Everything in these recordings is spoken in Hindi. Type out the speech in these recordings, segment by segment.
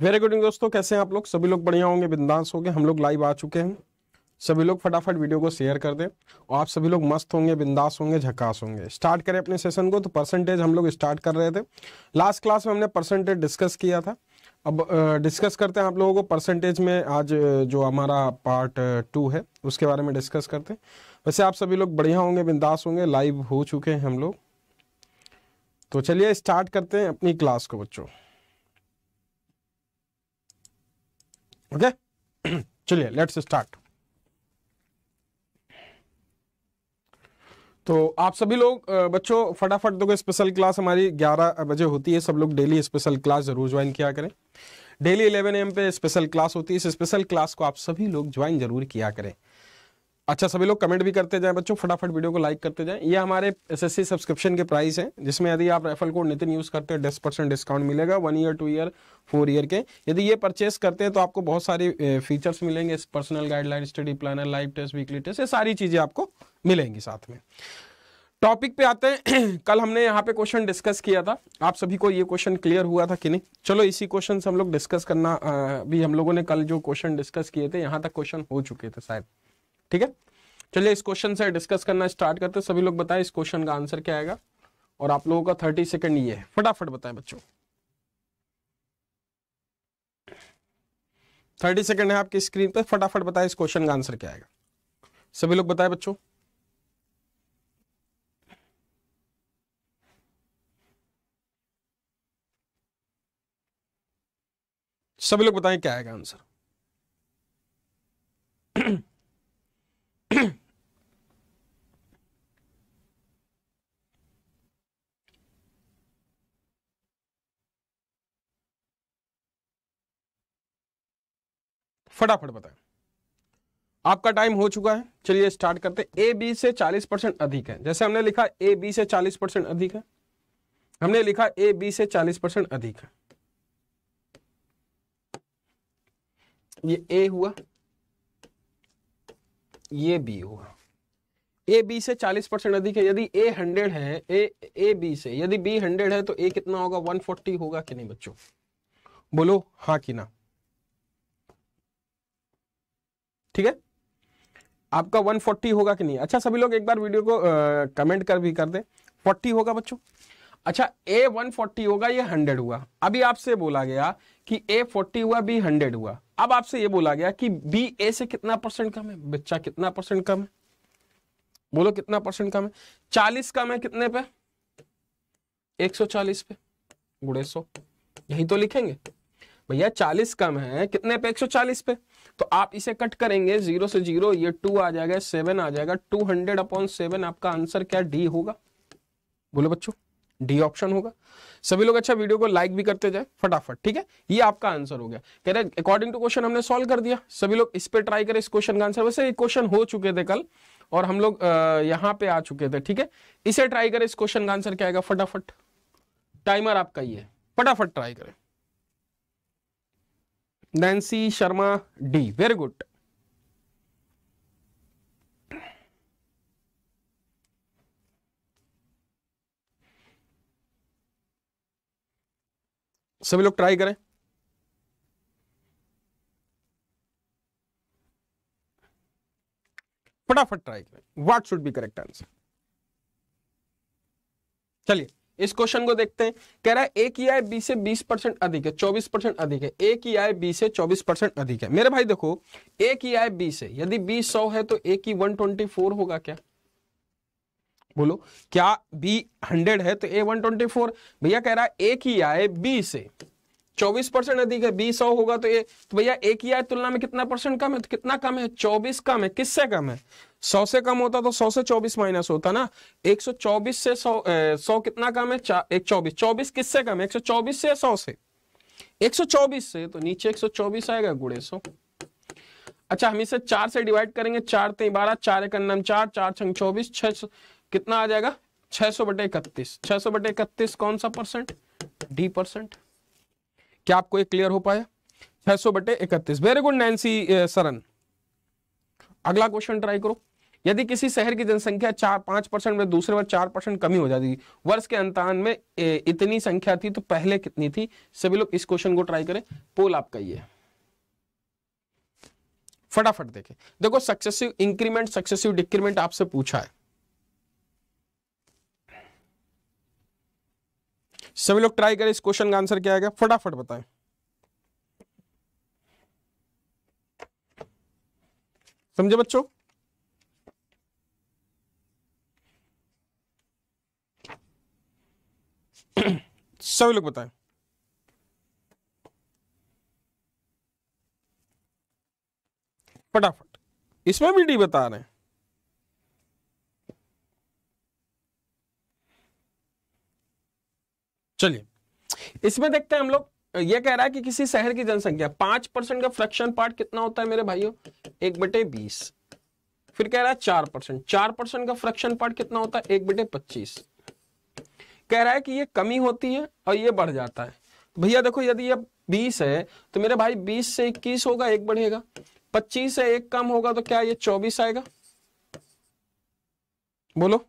वेरी गुड दोस्तों कैसे हैं आप लोग सभी लोग बढ़िया होंगे बिंदास होंगे हम लोग लाइव आ चुके हैं सभी लोग फटाफट वीडियो को शेयर कर दें और आप सभी लोग मस्त होंगे बिंदास होंगे झकास होंगे स्टार्ट करें अपने सेशन को तो परसेंटेज हम लोग स्टार्ट कर रहे थे लास्ट क्लास में हमने परसेंटेज डिस्कस किया था अब डिस्कस करते हैं आप लोगों को परसेंटेज में आज जो हमारा पार्ट टू है उसके बारे में डिस्कस करते हैं वैसे आप सभी लोग बढ़िया होंगे बिंदास होंगे लाइव हो चुके हैं हम लोग तो चलिए स्टार्ट करते हैं अपनी क्लास को बच्चों ओके चलिए लेट्स स्टार्ट तो आप सभी लोग बच्चों फटाफट देखो स्पेशल क्लास हमारी 11 बजे होती है सब लोग डेली स्पेशल क्लास जरूर ज्वाइन किया करें डेली 11 एम पे स्पेशल क्लास होती है इस स्पेशल क्लास को आप सभी लोग ज्वाइन जरूर किया करें अच्छा सभी लोग कमेंट भी करते जाएं बच्चों फटाफट वीडियो को लाइक करते जाएं ये हमारे एसएससी सब्सक्रिप्शन के प्राइस हैं जिसमें यदि आप रेफरल कोड नितिन यूज़ करते हैं दस परसेंट डिस्काउंट मिलेगा one year two year four year के यदि ये परचेस करते हैं तो आपको बहुत सारे फीचर्स मिलेंगे personal guideline study planner live test weekly test ये सारी चीज़ें आपको मिलेंगी साथ में टॉपिक पे आते हैं कल हमने यहाँ पे क्वेश्चन डिस्कस किया था आप सभी को ये क्वेश्चन क्लियर हुआ था कि नहीं चलो इसी क्वेश्चन से हम लोग डिस्कस करना भी हम लोगों ने कल जो क्वेश्चन डिस्कस किए थे यहाँ तक क्वेश्चन हो चुके थे शायद ठीक है चलिए इस क्वेश्चन से डिस्कस करना स्टार्ट करते सभी लोग बताएं इस क्वेश्चन का आंसर क्या आएगा और आप लोगों का थर्टी सेकेंड ये है फटाफट बताएं बच्चों थर्टी सेकेंड है आपकी स्क्रीन पर फटाफट बताएं इस क्वेश्चन का आंसर क्या आएगा सभी लोग बताएं बच्चों सभी लोग बताएं क्या आएगा आंसर फटाफट बताएं आपका टाइम हो चुका है चलिए स्टार्ट करते ए बी से 40 परसेंट अधिक है जैसे हमने लिखा ए बी से 40 परसेंट अधिक है हमने लिखा ए बी से 40 परसेंट अधिक है ये ए हुआ ये बी होगा ए बी से 40 परसेंट अधिक है यदि ए हंड्रेड है ए ए बी से यदि बी हंड्रेड है तो ए कितना होगा 140 होगा कि नहीं बच्चों बोलो हाँ कि ना ठीक है आपका 140 होगा कि नहीं अच्छा सभी लोग एक बार वीडियो को आ, कमेंट कर भी कर दे 40 होगा बच्चों अच्छा ए वन फोर्टी होगा ये हंड्रेड हुआ अभी आपसे बोला गया कि ए फोर्टी हुआ बी हंड्रेड हुआ अब आपसे ये बोला गया कि बी ए से कितना परसेंट कम है बच्चा कितना परसेंट कम है बोलो कितना परसेंट कम है चालीस कम है कितने पे एक सौ चालीस पे बुढ़े सौ यही तो लिखेंगे भैया चालीस कम है कितने पे एक सौ चालीस पे तो आप इसे कट करेंगे जीरो से जीरो ये टू आ जाएगा सेवन आ जाएगा टू हंड्रेड अपॉन सेवन आपका आंसर क्या डी होगा बोलो बच्चों डी ऑप्शन होगा सभी लोग अच्छा वीडियो को लाइक भी करते जाए फटाफट ठीक है ये आपका आंसर हो गया कह रहे अकॉर्डिंग टू क्वेश्चन हमने सॉल्व कर दिया सभी लोग इस पर ट्राई करें इस क्वेश्चन का आंसर वैसे क्वेश्चन हो चुके थे कल और हम लोग यहाँ पे आ चुके थे ठीक है इसे ट्राई करें इस क्वेश्चन का आंसर क्या आएगा फटाफट टाइमर आपका ये फटाफट ट्राई करें Nancy Sharma D very good सभी लोग ट्राई करें फटाफट ट्राई करें what should be correct answer चलिए इस क्वेश्चन को देखते हैं कह रहा है ए की आय बी से 20 परसेंट अधिक है 24 परसेंट अधिक है ए की आय बी से 24 परसेंट अधिक है मेरे भाई देखो ए की आय बी से यदि बी सौ है तो ए की 124 होगा क्या बोलो क्या बी हंड्रेड है तो ए वन ट्वेंटी फोर भैया कह रहा है ए की आए बी से चौबीस परसेंट अधिक है बी सौ होगा तो ए तो भैया ए की आय तुलना में कितना परसेंट कम है तो कितना कम है चौबीस कम है किससे कम है सौ से कम होता तो सौ से चौबीस माइनस होता ना एक सौ चौबीस से सौ सौ कितना कम है एक चौबीस चौबीस किससे कम है एक सौ चौबीस से सौ से एक सौ चौबीस से तो नीचे एक सौ चौबीस आएगा गुड़े सौ अच्छा हम इसे चार से डिवाइड करेंगे चार ते बारह चार एक नाम चार चार छंग चौबीस छह कितना आ जाएगा 600 सौ बटे इकतीस छह सौ बटे इकतीस कौन सा परसेंट डी परसेंट क्या आपको ये क्लियर हो पाया 600 सौ बटे इकतीस वेरी गुड नैन्सी सरन अगला क्वेश्चन ट्राई करो यदि किसी शहर की जनसंख्या चार पांच परसेंट में दूसरे वर्ष चार परसेंट कमी हो जाती वर्ष के अंतान में इतनी संख्या थी तो पहले कितनी थी सभी लोग इस क्वेश्चन को ट्राई करें पोल आपका ये फटाफट देखें देखो सक्सेसिव इंक्रीमेंट सक्सेसिव डिक्रीमेंट आपसे पूछा है सभी लोग ट्राई करें इस क्वेश्चन का आंसर क्या आएगा फटाफट बताएं समझे बच्चों सभी लोग बताएं फटाफट इसमें भी डी बता रहे हैं चलिए इसमें देखते हैं हम लोग ये कह रहा है कि किसी शहर की जनसंख्या पांच परसेंट का फ्रैक्शन पार्ट कितना होता है मेरे भाइयों एक बटे बीस फिर कह रहा है चार परसेंट चार परसेंट का फ्रैक्शन पार्ट कितना होता है एक बटे पच्चीस कह रहा है कि ये कमी होती है और ये बढ़ जाता है भैया देखो यदि ये बीस है तो मेरे भाई बीस से इक्कीस होगा एक बढ़ेगा पच्चीस से एक कम होगा तो क्या ये चौबीस आएगा बोलो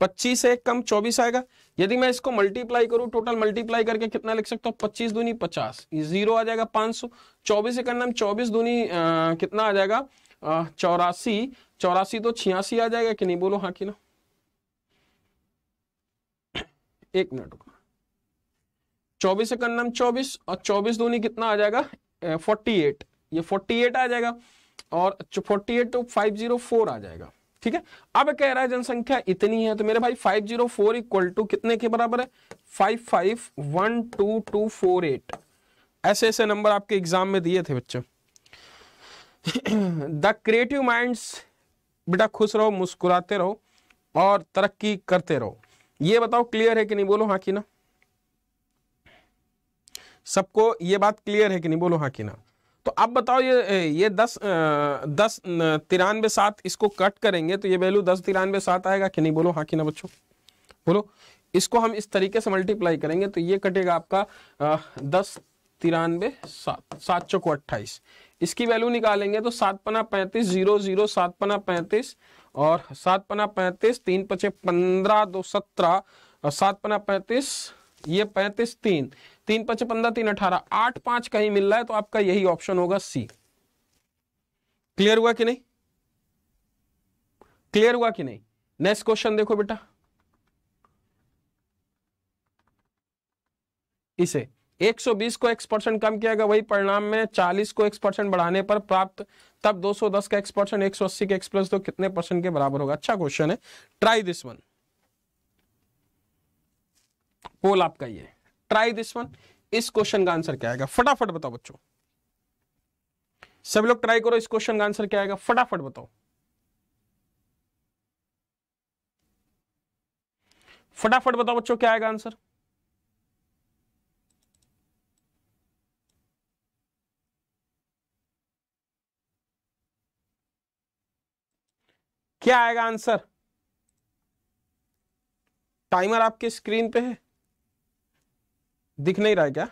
पच्चीस से एक कम चौबीस आएगा यदि मैं इसको मल्टीप्लाई करूं टोटल मल्टीप्लाई करके कितना लिख सकता हूं पच्चीस दूनी पचास जीरो आ जाएगा पांच सौ चौबीस एक में चौबीस दूनी कितना आ जाएगा चौरासी चौरासी तो छियासी आ जाएगा कि नहीं बोलो हाँ कि ना एक मिनट रुकना चौबीस इकन्नम चौबीस और चौबीस दूनी कितना आ जाएगा फोर्टी एट ये फोर्टी एट आ जाएगा और forty eight two five zero four आ जाएगा ठीक है अब कह रहा है जनसंख्या इतनी है तो मेरे भाई 504 जीरो फोर इक्वल टू कितने के बराबर है 55122248 ऐसे ऐसे नंबर आपके एग्जाम में दिए थे बच्चों द क्रिएटिव माइंड्स बेटा खुश रहो मुस्कुराते रहो और तरक्की करते रहो ये बताओ क्लियर है कि नहीं बोलो हाँ कि ना सबको ये बात क्लियर है कि नहीं बोलो हाँ कि ना तो अब बताओ ये ये दस दस तिरानवे सात इसको कट करेंगे तो ये वैल्यू दस तिरानवे सात आएगा कि नहीं बोलो हाँ कि ना बच्चों बोलो इसको हम इस तरीके से मल्टीप्लाई करेंगे तो ये कटेगा आपका दस तिरानवे सात सात चौको अट्ठाईस इसकी वैल्यू निकालेंगे तो सात पना पैंतीस जीरो जीरो सात पना पैंतीस और सात पना पैंतीस तीन पचे पंद्रह दो सत्रह सात पना पैंतीस ये पैंतीस तीन तीन पच पंद्रह तीन अठारह आठ पांच कहीं मिल रहा है तो आपका यही ऑप्शन होगा सी क्लियर हुआ कि नहीं क्लियर हुआ कि नहीं नेक्स्ट क्वेश्चन देखो बेटा इसे 120 को x परसेंट कम किया गया वही परिणाम में 40 को x परसेंट बढ़ाने पर प्राप्त तब 210 का x परसेंट एक के x प्लस दो कितने परसेंट के बराबर होगा अच्छा क्वेश्चन है ट्राई दिस वन पोल आपका ये ट्राई दिस वन इस क्वेश्चन का आंसर क्या आएगा फटाफट बताओ बच्चों सब लोग ट्राई करो इस क्वेश्चन का आंसर क्या आएगा फटाफट बताओ फटाफट बताओ बच्चों क्या आएगा आंसर क्या आएगा आंसर टाइमर आपके स्क्रीन पे है दिख नहीं रहा है क्या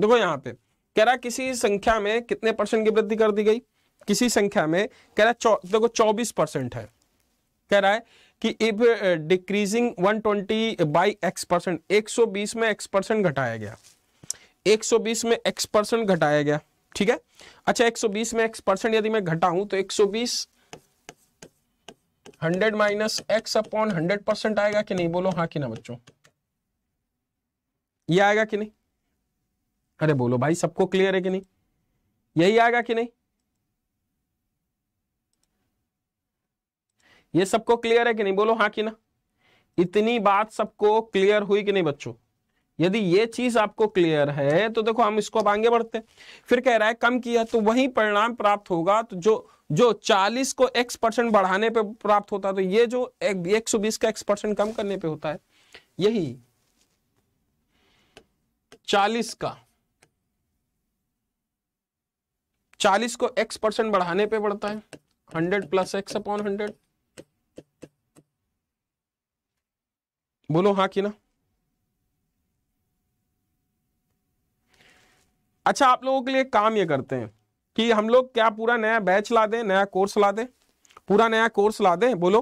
देखो यहां पे कह रहा किसी संख्या में कितने परसेंट की वृद्धि कर दी गई किसी संख्या में कह रहा है देखो चौबीस परसेंट है कह रहा है कि if decreasing 120 twenty by X percent एक में एक्स परसेंट घटाया गया 120 में एक्स परसेंट घटाया गया ठीक है अच्छा 120 में एक्स परसेंट यदि मैं घटाऊं तो 120 hundred minus X upon hundred percent आएगा कि नहीं बोलो हाँ कि ना बच्चों ये आएगा कि नहीं अरे बोलो भाई सबको क्लियर है कि नहीं यही आएगा कि नहीं ये सबको क्लियर है कि नहीं बोलो हाँ कि ना इतनी बात सबको क्लियर हुई कि नहीं बच्चों यदि ये चीज आपको क्लियर है तो देखो हम इसको अब आगे बढ़ते फिर कह रहा है कम किया तो वही परिणाम प्राप्त होगा तो जो जो 40 को x परसेंट बढ़ाने पे प्राप्त होता है तो ये जो एक सौ बीस का x परसेंट कम करने पे होता है यही 40 का 40 को x परसेंट बढ़ाने पे बढ़ता है 100 प्लस एक्स अपॉन हंड्रेड बोलो हाँ कि ना अच्छा आप लोगों के लिए काम ये करते हैं कि हम लोग क्या पूरा नया बैच ला दें नया कोर्स ला दें पूरा नया कोर्स ला दें बोलो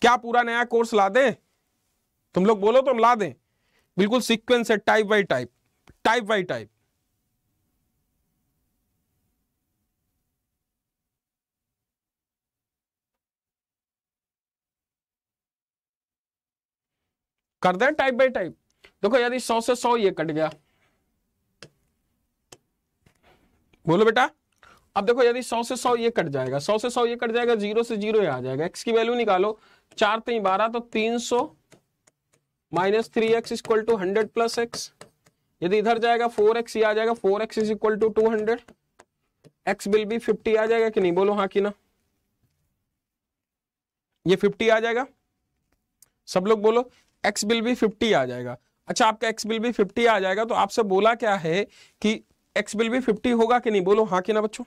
क्या पूरा नया कोर्स ला दें तुम लोग बोलो तो हम ला दें बिल्कुल सीक्वेंस है type by type type by type कर दें टाइप बाई टाइप देखो यदि सौ से सौ ये कट गया बोलो बेटा अब देखो यदि सौ से सौ ये कट जाएगा सौ से सौ ये कट जाएगा जीरो से जीरो आ जाएगा एक्स की वैल्यू निकालो चार तीन बारह तो तीन सौ minus three x equal to hundred plus x यदि इधर जाएगा फोर एक्स ये आ जाएगा four x is equal to two hundred x will be fifty आ जाएगा कि नहीं बोलो हाँ कि ना ये फिफ्टी आ जाएगा सब लोग बोलो एक्स बिल भी फिफ्टी आ जाएगा अच्छा आपका एक्स बिल भी फिफ्टी आ जाएगा तो आपसे बोला क्या है कि एक्स बिल भी फिफ्टी होगा कि नहीं बोलो हाँ कि ना बच्चों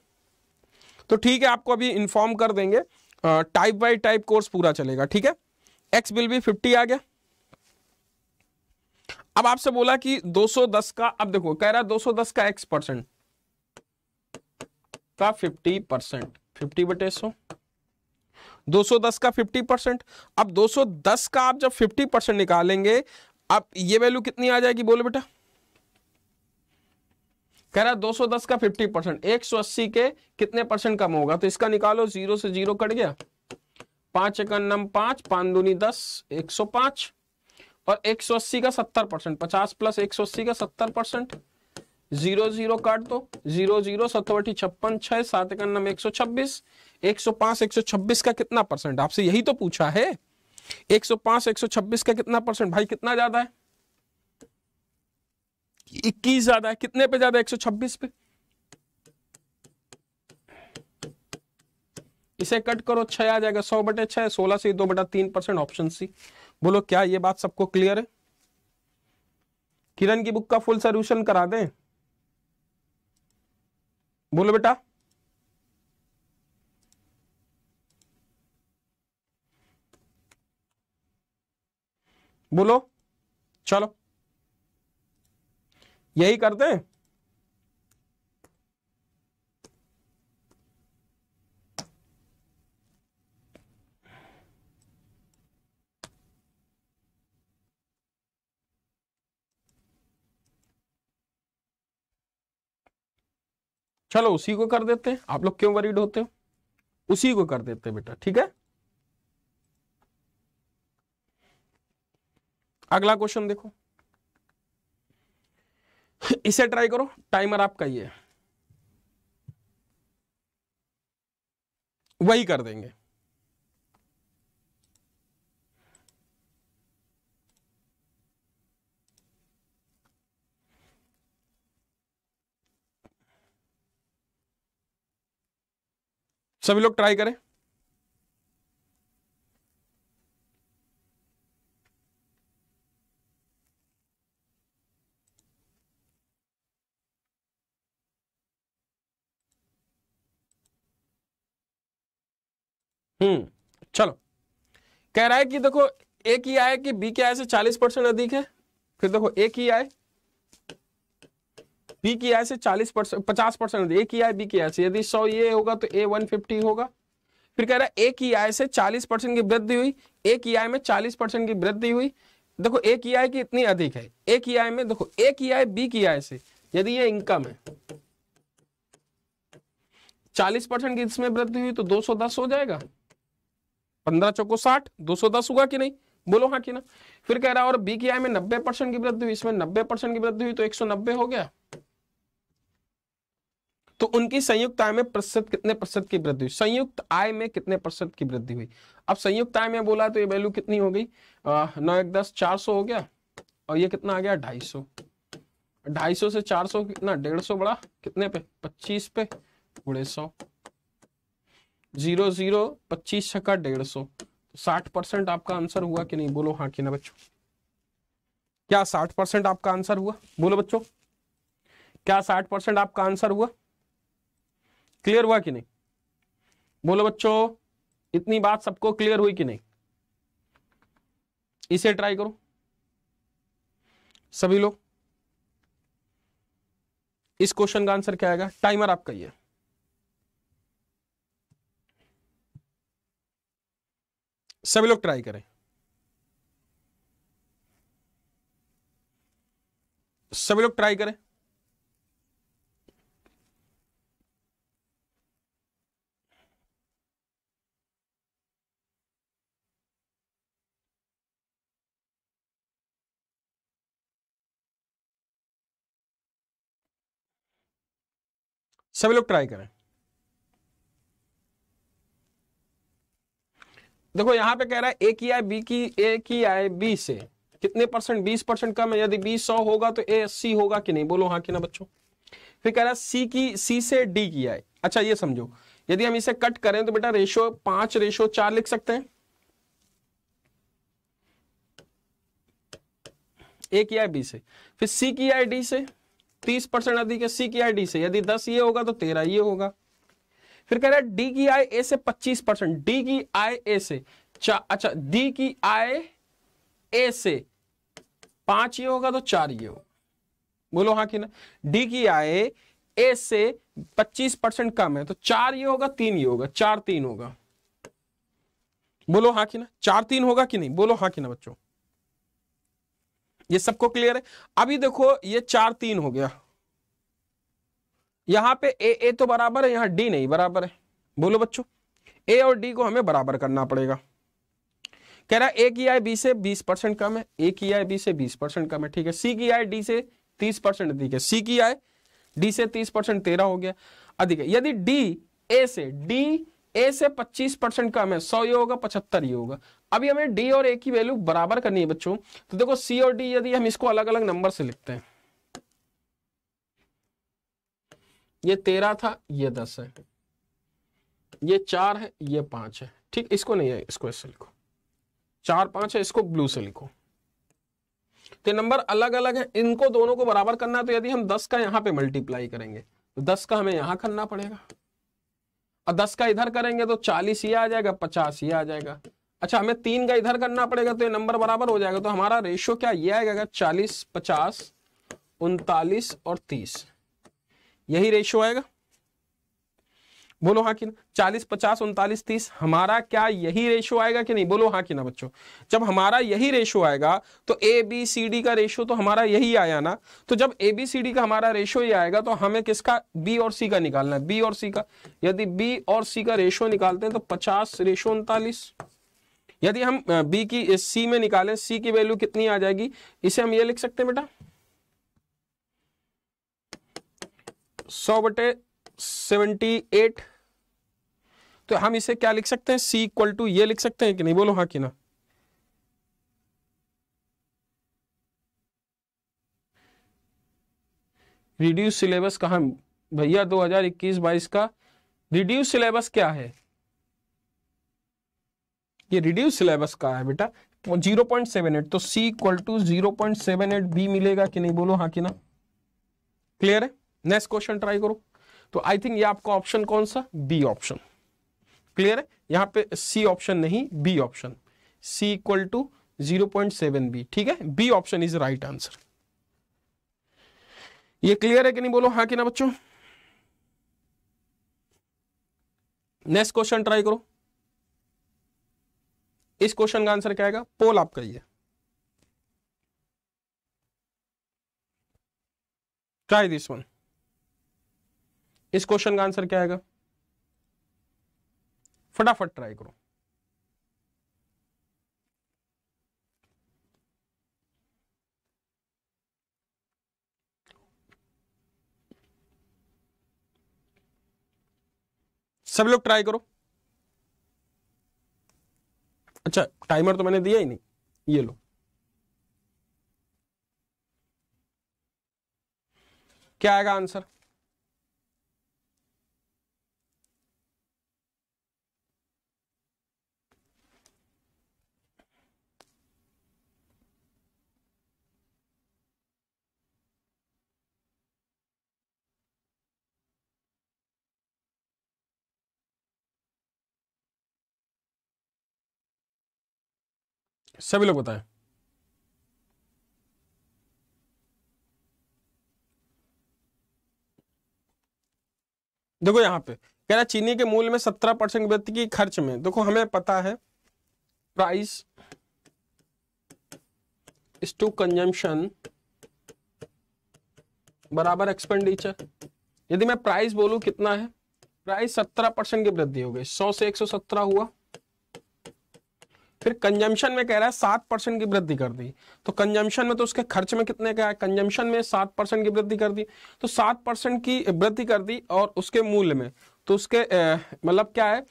तो ठीक है आपको अभी इन्फॉर्म कर देंगे टाइप बाई टाइप कोर्स पूरा चलेगा ठीक है एक्स विल भी फिफ्टी आ गया अब आपसे बोला कि 210 का अब देखो कह रहा है 210 का x परसेंट का 50 परसेंट फिफ्टी बटे सो दो का 50 परसेंट अब 210 का आप जब 50 परसेंट निकालेंगे अब ये वैल्यू कितनी आ जाएगी बोलो बेटा कह रहा 210 का 50 परसेंट एक के कितने परसेंट कम होगा तो इसका निकालो जीरो से जीरो कट गया पांच इक्यानम पांच पांच दूनी दस एक सौ पांच और एक सौ अस्सी का सत्तर परसेंट पचास प्लस एक सौ अस्सी का सत्तर परसेंट जीरो जीरो काट दो जीरो जीरो सत्तोटी छप्पन छह सात नम एक सौ छब्बीस एक सौ पांच एक सौ छब्बीस का कितना परसेंट आपसे यही तो पूछा है एक सौ पांच एक सौ छब्बीस का कितना परसेंट भाई कितना ज्यादा है इक्कीस ज्यादा है कितने पे ज्यादा एक सौ छब्बीस पे इसे कट करो छह आ जाएगा सौ बटे छह सोलह से दो बटा तीन परसेंट ऑप्शन सी बोलो क्या ये बात सबको क्लियर है किरण की बुक का फुल सोल्यूशन करा दें बोलो बेटा बोलो चलो यही करते हैं चलो उसी को कर देते हैं आप लोग क्यों वरीड होते हो उसी को कर देते हैं बेटा ठीक है अगला क्वेश्चन देखो इसे ट्राई करो टाइमर आपका ये वही कर देंगे सभी लोग ट्राई करें हम्म चलो कह रहा है कि देखो ए की आय कि बी की आय से 40 परसेंट अधिक है फिर देखो ए की आय बी की आय से 40 परसेंट पचास परसेंट ए की आय बी की आय से यदि 100 ये होगा तो ए 150 होगा फिर कह रहा है ए की आय से 40 परसेंट की वृद्धि हुई ए की आय में 40 परसेंट की वृद्धि हुई देखो ए की आय की इतनी अधिक है ए की आय में देखो ए की आय बी की आय से यदि ये इनकम है 40 परसेंट की इसमें वृद्धि हुई तो 210 हो जाएगा पंद्रह चौको साठ दो सौ दस हुआ कि नहीं बोलो हाँ कि ना फिर कह रहा और बी की आय में नब्बे परसेंट की वृद्धि हुई इसमें नब्बे परसेंट की वृद्धि हुई तो एक सौ नब्बे हो गया तो उनकी संयुक्त आय में प्रतिशत कितने प्रतिशत की वृद्धि हुई संयुक्त आय में कितने प्रतिशत की वृद्धि हुई अब संयुक्त आय में बोला तो ये वैल्यू कितनी हो गई नौ एक दस चार सौ हो गया और ये कितना आ गया ढाई सौ ढाई सौ से चार सौ कितना डेढ़ सौ बड़ा कितने पे पच्चीस पे बुढ़े सौ जीरो जीरो पच्चीस छक्का डेढ़ सौ साठ परसेंट आपका आंसर हुआ कि नहीं बोलो हाँ कि ना बच्चों क्या साठ परसेंट आपका आंसर हुआ बोलो बच्चों क्या साठ परसेंट आपका आंसर हुआ क्लियर हुआ कि नहीं बोलो बच्चों इतनी बात सबको क्लियर हुई कि नहीं इसे ट्राई करो सभी लोग इस क्वेश्चन का आंसर क्या आएगा टाइमर आपका है सभी लोग ट्राई करें सभी लोग ट्राई करें सभी लोग ट्राई करें देखो यहाँ पे कह रहा है ए की आई बी की ए की आई बी से कितने परसेंट बीस परसेंट कम है यदि बीस सौ होगा तो ए अस्सी होगा कि नहीं बोलो हाँ कि ना बच्चों फिर कह रहा है सी की सी से डी की आए अच्छा ये समझो यदि हम इसे कट करें तो बेटा रेशो पांच रेशो चार लिख सकते हैं ए की आई बी से फिर सी की आई डी से तीस परसेंट अधिक है सी की आई डी से यदि दस ये होगा तो तेरह ये होगा फिर कह रहा है डी की आय ए से 25 परसेंट डी की आय ए से अच्छा डी की आय ए से पांच ये होगा तो चार ये होगा बोलो हाँ कि ना डी की आय ए से 25 परसेंट कम है तो चार ये होगा तीन ये होगा चार तीन होगा बोलो हाँ कि ना चार तीन होगा कि नहीं बोलो हाँ कि ना बच्चों ये सबको क्लियर है अभी देखो ये चार तीन हो गया यहां पे ए ए तो बराबर है यहां डी नहीं बराबर है बोलो बच्चों ए और डी को हमें बराबर करना पड़ेगा कह रहा है ए की आई बी से बीस परसेंट कम है ए की आय बी से बीस परसेंट कम है ठीक है सी की आई डी से तीस परसेंट अधिक है सी की आई डी से तीस परसेंट तेरह हो गया अधिक है यदि डी ए से डी ए से पच्चीस परसेंट कम है सौ ये होगा पचहत्तर ये होगा अभी हमें डी और ए की वैल्यू बराबर करनी है बच्चों तो देखो सी और डी यदि हम इसको अलग अलग नंबर से लिखते हैं ये तेरह था ये दस है ये चार है ये पांच है ठीक इसको नहीं है इसको ऐसे लिखो चार पांच है इसको ब्लू से लिखो तो नंबर अलग अलग है इनको दोनों को बराबर करना है तो यदि हम दस का यहां पे मल्टीप्लाई करेंगे तो दस का हमें यहां करना पड़ेगा और दस का इधर करेंगे तो चालीस ये आ जाएगा पचास ये आ जाएगा अच्छा हमें तीन का इधर करना पड़ेगा तो ये नंबर बराबर हो जाएगा तो हमारा रेशियो क्या ये आएगा चालीस पचास उनतालीस और तीस यही रेशियो आएगा बोलो हाँ कि ना चालीस पचास उनतालीस तीस हमारा क्या यही रेशियो आएगा कि नहीं बोलो हाँ कि ना बच्चों जब हमारा यही रेशियो आएगा तो ए बी सी डी का रेशियो तो हमारा यही आया ना तो जब ए बी सी डी का हमारा रेशियो ही आएगा तो हमें किसका बी और सी का निकालना है बी और सी का यदि बी और सी का रेशियो निकालते हैं तो पचास रेशो उनतालीस यदि हम बी की सी में निकालें सी की वैल्यू कितनी आ जाएगी इसे हम ये लिख सकते हैं बेटा सौ बटे सेवेंटी एट तो हम इसे क्या लिख सकते हैं सी इक्वल टू ये लिख सकते हैं कि नहीं बोलो हाँ कि ना रिड्यूस सिलेबस कहा भैया 2021-22 का रिड्यूस सिलेबस क्या है ये रिड्यूस सिलेबस का है बेटा 0.78 तो C equal to zero B मिलेगा कि नहीं बोलो हाँ कि ना क्लियर है नेक्स्ट क्वेश्चन ट्राई करो तो आई थिंक ये आपका ऑप्शन कौन सा बी ऑप्शन क्लियर है यहाँ पे सी ऑप्शन नहीं B option C equal to zero point seven B ठीक है B option is right answer ये क्लियर है कि नहीं बोलो हाँ कि ना बच्चों नेक्स्ट क्वेश्चन ट्राई करो इस क्वेश्चन का आंसर क्या आएगा पोल आप करिए ट्राई दिस वन इस क्वेश्चन का आंसर क्या आएगा फटाफट ट्राई करो सब लोग ट्राई करो अच्छा टाइमर तो मैंने दिया ही नहीं ये लो क्या आएगा आंसर सभी लोग बताएं देखो यहां पे कह रहा चीनी के मूल्य में सत्रह परसेंट व्यक्ति की खर्च में देखो हमें पता है प्राइस टू कंजम्पशन बराबर एक्सपेंडिचर यदि मैं प्राइस बोलू कितना है प्राइस सत्रह परसेंट की वृद्धि हो गई सौ से एक सौ सत्रह हुआ फिर कंजम्पशन में कह रहा है सात परसेंट की वृद्धि कर दी तो कंजम्पशन में तो उसके खर्च में कितने का है कंजम्पशन में सात परसेंट की वृद्धि कर दी तो सात परसेंट की वृद्धि कर दी और उसके मूल्य में तो उसके मतलब क्या है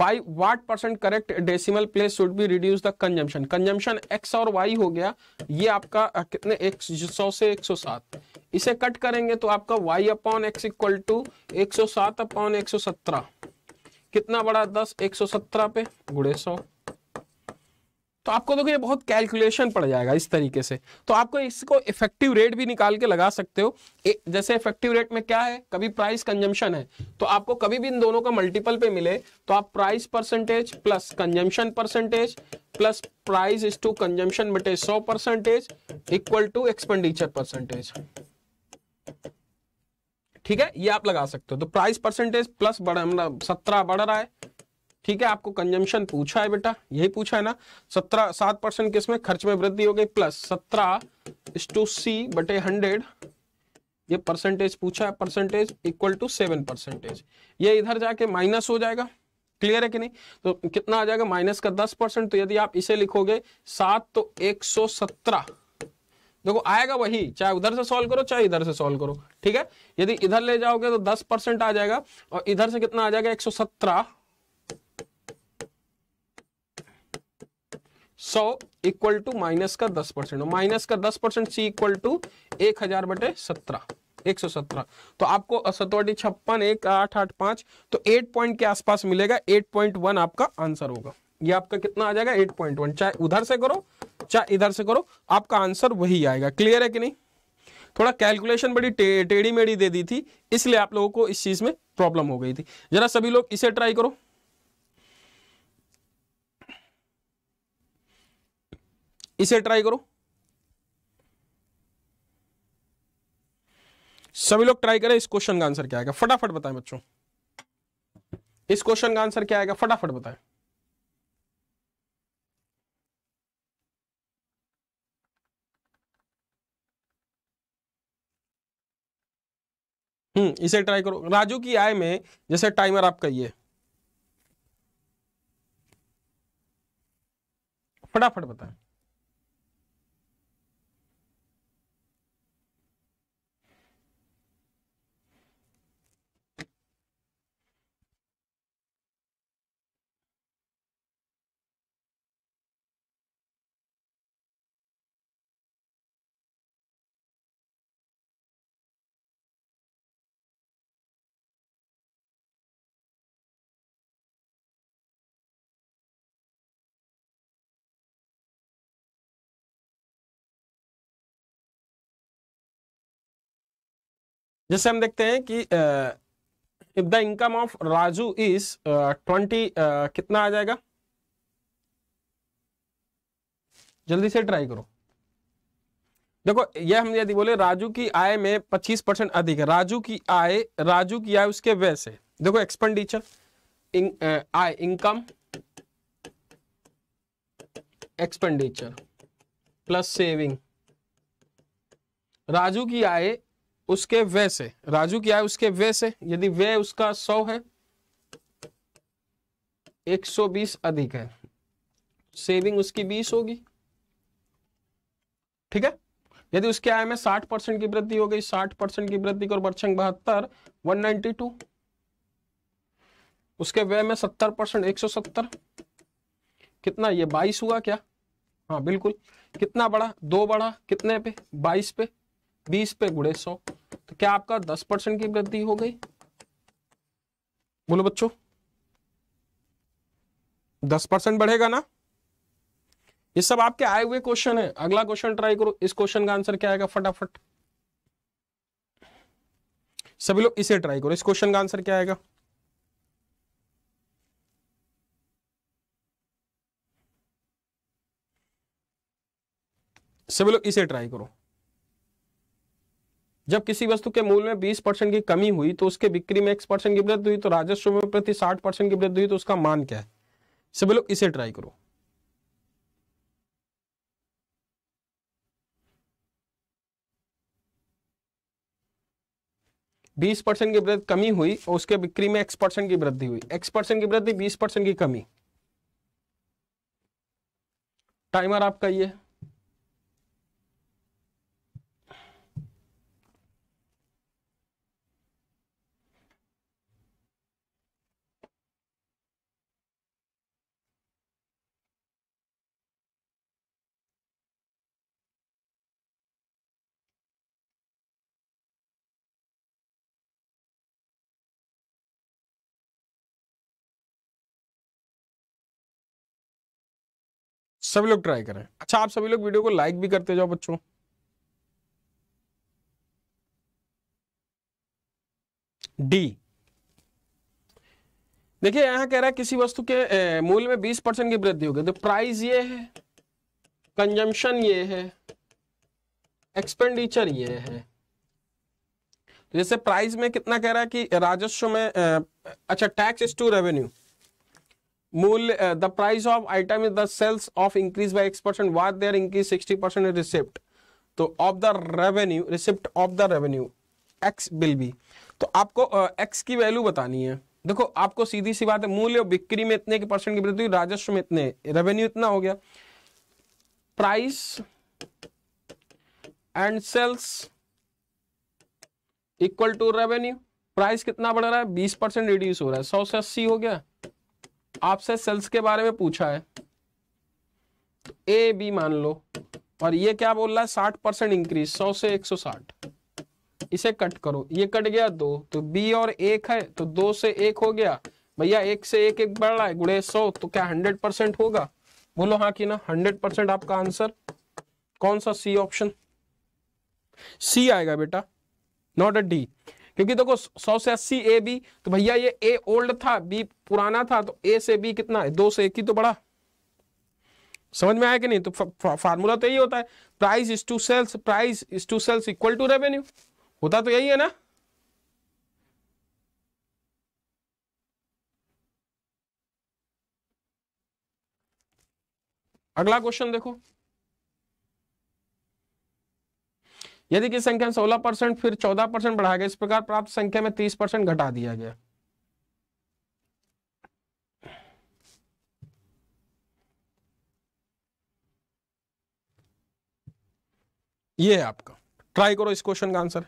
by what percent correct decimal place should be reduce the consumption consumption x और वाई हो गया ये आपका कितने एक सौ से एक सौ सात इसे कट करेंगे तो आपका y upon x equal to एक सौ सात अपॉन एक सौ सत्रह कितना बड़ा दस एक सौ सत्रह पे गुड़े सौ तो आपको देखो ये बहुत कैलकुलेशन पड़ जाएगा इस तरीके से तो आपको इसको इफेक्टिव रेट भी निकाल के लगा सकते हो ए, जैसे इफेक्टिव रेट में क्या है कभी प्राइस कंजम्पशन है तो आपको कभी भी इन दोनों का मल्टीपल पे मिले तो आप price percentage plus consumption percentage plus price is to consumption बटे सौ percentage equal to expenditure percentage ठीक है ये आप लगा सकते हो तो प्राइस परसेंटेज प्लस बढ़ सत्रह बढ़ रहा है ठीक है आपको कंजम्पशन पूछा है बेटा यही पूछा है ना सत्रह सात परसेंट किसमें खर्च में वृद्धि हो गई प्लस सत्रह टू सी बटे हंड्रेड ये परसेंटेज पूछा है percentage equal to seven percentage ये इधर जाके माइनस हो जाएगा क्लियर है कि नहीं तो कितना आ जाएगा माइनस का दस परसेंट तो यदि आप इसे लिखोगे सात तो एक सौ सत्रह देखो आएगा वही चाहे उधर से सॉल्व करो चाहे इधर से सॉल्व करो ठीक है यदि इधर ले जाओगे तो दस परसेंट आ जाएगा और इधर से कितना आ जाएगा एक सौ सत्रह सौ इक्वल टू माइनस का दस परसेंट माइनस का दस परसेंट सी इक्वल टू एक हजार बटे सत्रह एक सौ सत्रह तो आपको सतोटी छप्पन एक आठ आठ पांच तो एट पॉइंट के आसपास मिलेगा एट पॉइंट वन आपका आंसर होगा ये आपका कितना आ जाएगा एट पॉइंट वन चाहे उधर से करो चाहे इधर से करो आपका आंसर वही आएगा क्लियर है कि नहीं थोड़ा कैलकुलेशन बड़ी टेढ़ी मेढ़ी दे दी थी इसलिए आप लोगों को इस चीज में प्रॉब्लम हो गई थी जरा सभी लोग इसे ट्राई करो इसे ट्राई करो सभी लोग ट्राई करें इस क्वेश्चन का आंसर क्या आएगा फटाफट बताएं बच्चों इस क्वेश्चन का आंसर क्या आएगा फटाफट बताएं हम्म इसे ट्राई करो राजू की आय में जैसे टाइमर आपका ये फटाफट बताएं जैसे हम देखते हैं कि if the income of Raju is twenty कितना आ जाएगा जल्दी से ट्राई करो देखो यह हम यदि बोले राजू की आय में 25 परसेंट अधिक है राजू की आय राजू की आय उसके व्यय से देखो एक्सपेंडिचर इन, आय income expenditure plus saving Raju की आय उसके व्यय से राजू की आय उसके व्यय से यदि व्यय उसका सौ है 120 अधिक है सेविंग उसकी 20 होगी ठीक है यदि उसके आय में 60 परसेंट की वृद्धि हो गई 60 परसेंट की वृद्धि और वर्षंग बहत्तर 192 उसके व्यय में 70 परसेंट एक कितना ये 22 हुआ क्या हाँ बिल्कुल कितना बड़ा दो बड़ा कितने पे 22 पे बीस पे गुड़े सौ तो क्या आपका दस परसेंट की वृद्धि हो गई बोलो बच्चों दस परसेंट बढ़ेगा ना ये सब आपके आए हुए क्वेश्चन है अगला क्वेश्चन ट्राई करो इस क्वेश्चन का आंसर क्या आएगा फटाफट सभी लोग इसे ट्राई करो इस क्वेश्चन का आंसर क्या आएगा सभी लोग इसे ट्राई करो जब किसी वस्तु के मूल्य में 20 परसेंट की कमी हुई तो उसके बिक्री में एक्स परसेंट की वृद्धि हुई तो राजस्व में प्रति 60 परसेंट की वृद्धि हुई तो उसका मान क्या है सभी लोग इसे ट्राई करो बीस परसेंट की वृद्धि कमी हुई और उसके बिक्री में एक्स परसेंट की वृद्धि हुई एक्स परसेंट की वृद्धि बीस परसेंट की कमी टाइमर आपका ये है सभी लोग ट्राई करें अच्छा आप सभी लोग वीडियो को लाइक भी करते जाओ बच्चों डी देखिए यहां कह रहा है किसी वस्तु के मूल्य में 20 परसेंट की वृद्धि होगी तो प्राइस ये है कंजम्पशन ये है एक्सपेंडिचर ये है जैसे प्राइस में कितना कह रहा है कि राजस्व में अच्छा टैक्स टू रेवेन्यू मूल्य the price of item is the sales of increase by x percent what there increase sixty percent receipt तो of the revenue receipt of the revenue x will be तो आपको एक्स uh, की वैल्यू बतानी है देखो आपको सीधी सी बात है मूल्य बिक्री में इतने के परसेंट की वृद्धि राजस्व में इतने रेवेन्यू इतना हो गया price and sales equal to revenue price कितना बढ़ रहा है बीस परसेंट रिड्यूस हो रहा है सौ से अस्सी हो गया आपसे सेल्स के बारे में पूछा है तो ए बी मान लो और ये क्या बोल रहा है साठ परसेंट इंक्रीज सौ से एक सौ साठ इसे कट करो ये कट गया दो तो बी और एक है तो दो से एक हो गया भैया एक से एक एक बढ़ रहा है गुड़े सौ तो क्या हंड्रेड परसेंट होगा बोलो हाँ कि ना हंड्रेड परसेंट आपका आंसर कौन सा सी ऑप्शन सी आएगा बेटा नॉट अ डी क्योंकि देखो सौ से अस्सी ए बी तो भैया ये ए ओल्ड था बी पुराना था तो ए से बी कितना है दो से एक ही तो बढ़ा समझ में आया कि नहीं तो फार्मूला तो यही होता है price is to sales price is to sales equal to revenue होता तो यही है ना अगला क्वेश्चन देखो यदि की संख्या सोलह परसेंट फिर चौदह परसेंट बढ़ाया गया इस प्रकार प्राप्त संख्या में तीस परसेंट घटा दिया गया ये है आपका ट्राई करो इस क्वेश्चन का आंसर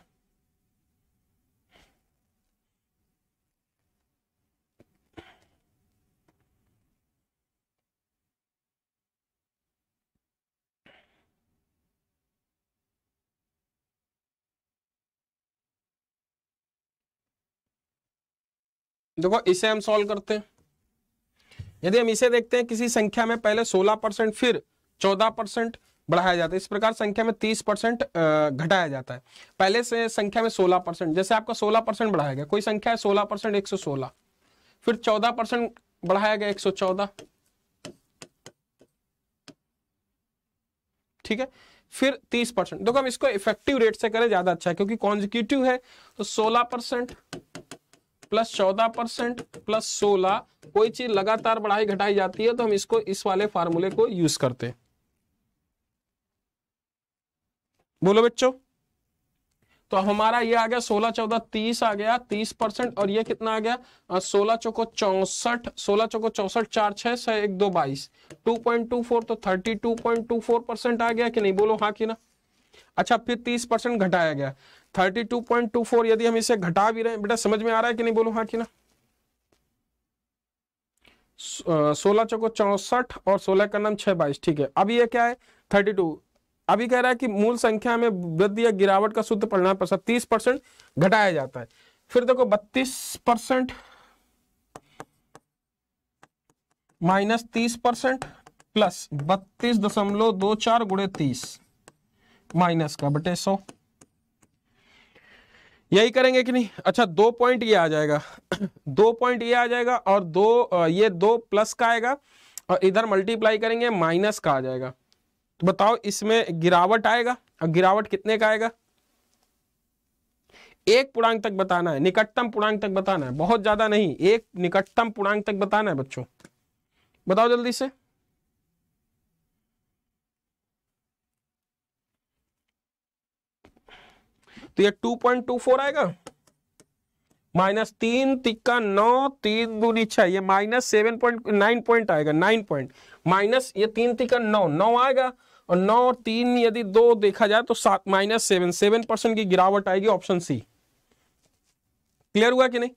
देखो इसे हम सॉल्व करते हैं यदि हम इसे देखते हैं किसी संख्या में पहले 16 परसेंट फिर 14 परसेंट बढ़ाया जाता है इस प्रकार संख्या में 30 परसेंट घटाया जाता है पहले से संख्या में 16 परसेंट जैसे आपका 16 परसेंट बढ़ाया गया कोई संख्या है 16 परसेंट एक फिर 14 परसेंट बढ़ाया गया 114 ठीक है फिर 30 परसेंट देखो हम इसको इफेक्टिव रेट से करें ज्यादा अच्छा है क्योंकि कॉन्जिक्यूटिव है तो सोलह परसेंट प्लस चौदह परसेंट प्लस सोलह कोई चीज लगातार बढ़ाई घटाई जाती है तो हम इसको इस वाले फार्मूले को यूज करते हैं बोलो बच्चों तो हमारा ये आ गया सोलह चौदह तीस आ गया तीस परसेंट और ये कितना आ गया सोलह चौको चौसठ सोलह चौको चौसठ चार छह सौ एक दो बाईस टू पॉइंट टू फोर तो thirty two point two four percent आ गया कि नहीं बोलो हाँ कि ना अच्छा फिर तीस परसेंट घटाया गया 32.24 यदि हम इसे घटा भी रहे बेटा समझ में आ रहा है कि नहीं बोलो हाँ कि ना सोलह चौको चौसठ और सोलह का नाम छह बाईस ठीक है अब ये क्या है थर्टी टू अभी कह रहा है कि मूल संख्या में वृद्धि या गिरावट का शुद्ध परिणाम प्रतिशत तीस परसेंट घटाया जाता है फिर देखो बत्तीस परसेंट माइनस तीस परसेंट प्लस बत्तीस दशमलव दो चार गुड़े तीस माइनस का बटे सौ यही करेंगे कि नहीं अच्छा दो पॉइंट ये आ जाएगा दो पॉइंट ये आ जाएगा और दो ये दो प्लस का आएगा और इधर मल्टीप्लाई करेंगे माइनस का आ जाएगा तो बताओ इसमें गिरावट आएगा और गिरावट कितने का आएगा एक पूर्णांक तक बताना है निकटतम पूर्णांक तक बताना है बहुत ज्यादा नहीं एक निकटतम पूर्णांक तक बताना है बच्चों बताओ जल्दी से तो ये टू पॉइंट टू फोर आएगा माइनस तीन तिक्का नौ तीन दूनी छह ये minus seven point nine point आएगा नाइन पॉइंट माइनस ये तीन तिक्का नौ नौ आएगा और नौ और तीन यदि दो देखा जाए तो सात माइनस सेवन सेवन परसेंट की गिरावट आएगी ऑप्शन सी क्लियर हुआ कि नहीं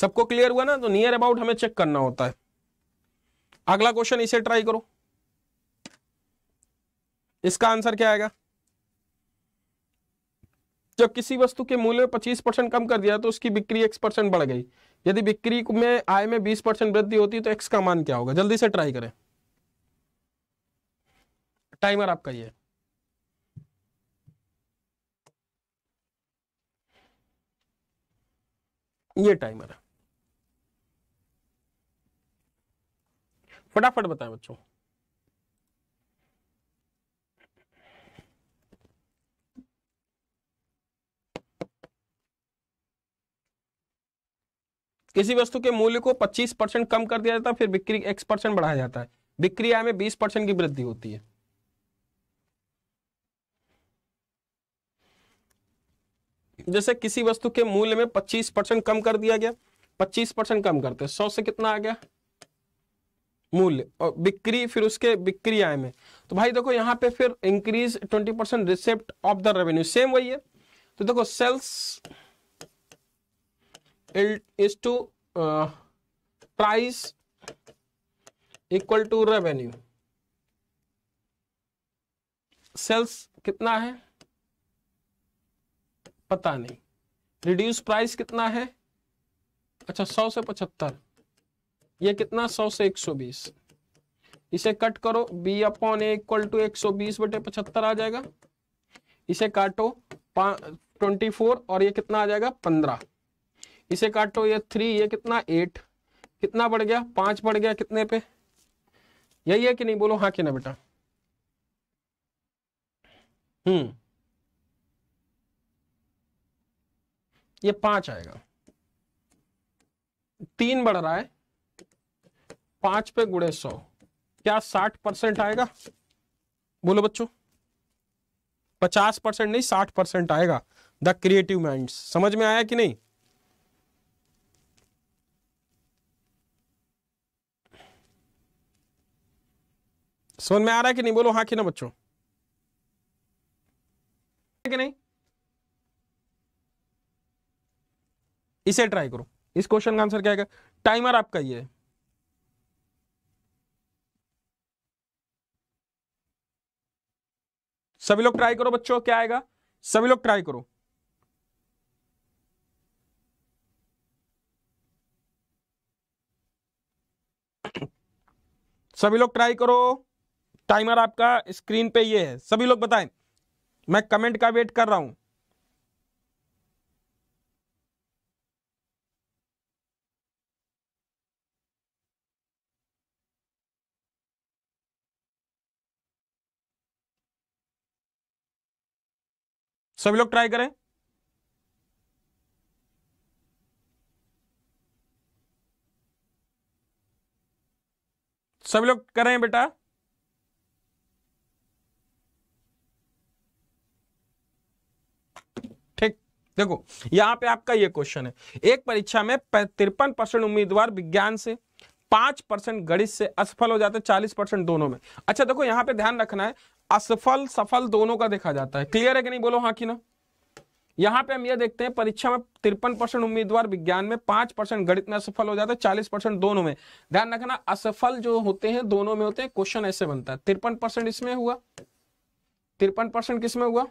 सबको क्लियर हुआ ना तो नियर अबाउट हमें चेक करना होता है अगला क्वेश्चन इसे ट्राई करो इसका आंसर क्या आएगा जब किसी वस्तु के मूल्य में पच्चीस परसेंट कम कर दिया तो उसकी बिक्री एक्स परसेंट बढ़ गई यदि बिक्री में आय में बीस परसेंट वृद्धि होती है तो एक्स का मान क्या होगा जल्दी से ट्राई करें टाइमर आपका ये ये टाइमर है फटाफट बताएं बच्चों किसी वस्तु के मूल्य को 25 परसेंट कम कर दिया जाता है फिर बिक्री x परसेंट बढ़ाया जाता है बिक्री आय में 20 परसेंट की वृद्धि होती है जैसे किसी वस्तु के मूल्य में 25 परसेंट कम कर दिया गया 25 परसेंट कम करते सौ से कितना आ गया मूल्य और बिक्री फिर उसके बिक्री आय में तो भाई देखो यहाँ पे फिर increase twenty percent receipt of the revenue same वही है तो देखो sales is to price equal to revenue sales कितना है पता नहीं रिड्यूस प्राइस कितना है अच्छा सौ से पचहत्तर ये कितना सौ से एक सौ बीस इसे कट करो B upon A equal to एक सौ बीस बटे पचहत्तर आ जाएगा इसे काटो ट्वेंटी फोर और ये कितना आ जाएगा पंद्रह इसे काटो ये थ्री ये कितना एट कितना बढ़ गया पांच बढ़ गया कितने पे यही है कि नहीं बोलो हाँ कि ना बेटा हम्म ये पांच आएगा तीन बढ़ रहा है पांच पे गुड़े सौ क्या साठ परसेंट आएगा बोलो बच्चों पचास परसेंट नहीं साठ परसेंट आएगा द क्रिएटिव माइंड समझ में आया कि नहीं सुन में आ रहा है कि नहीं बोलो हाँ कि ना बच्चों कि नहीं इसे ट्राई करो इस क्वेश्चन का आंसर क्या है टाइमर आपका ये है सभी लोग ट्राई करो बच्चों क्या आएगा सभी लोग ट्राई करो सभी लोग ट्राई करो टाइमर आपका स्क्रीन पे ये है सभी लोग बताएं मैं कमेंट का वेट कर रहा हूं सभी लोग ट्राई करें सभी लोग करें बेटा देखो यहाँ पे आपका ये क्वेश्चन है एक परीक्षा में तिरपन परसेंट उम्मीदवार विज्ञान से पांच परसेंट गणित से असफल हो जाते हैं चालीस परसेंट दोनों में अच्छा देखो यहाँ पे ध्यान रखना है असफल सफल दोनों का देखा जाता है क्लियर है कि नहीं बोलो हाँ कि ना यहाँ पे हम ये देखते हैं परीक्षा में तिरपन परसेंट उम्मीदवार विज्ञान में पांच परसेंट गणित में असफल हो जाता है चालीस परसेंट दोनों में ध्यान रखना असफल जो होते हैं दोनों में होते हैं क्वेश्चन ऐसे बनता है तिरपन परसेंट इसमें हुआ तिरपन परसेंट किसमें हुआ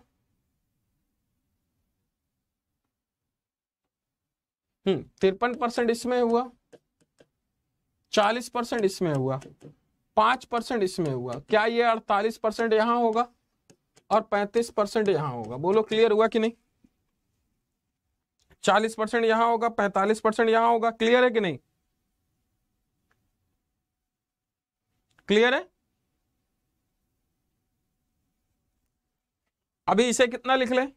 हम्म, तिरपन परसेंट इसमें हुआ चालीस परसेंट इसमें हुआ पांच परसेंट इसमें हुआ क्या ये अड़तालीस परसेंट यहां होगा और पैंतीस परसेंट यहां होगा बोलो क्लियर हुआ कि नहीं चालीस परसेंट यहां होगा पैंतालीस परसेंट यहां होगा क्लियर है कि नहीं क्लियर है अभी इसे कितना लिख लें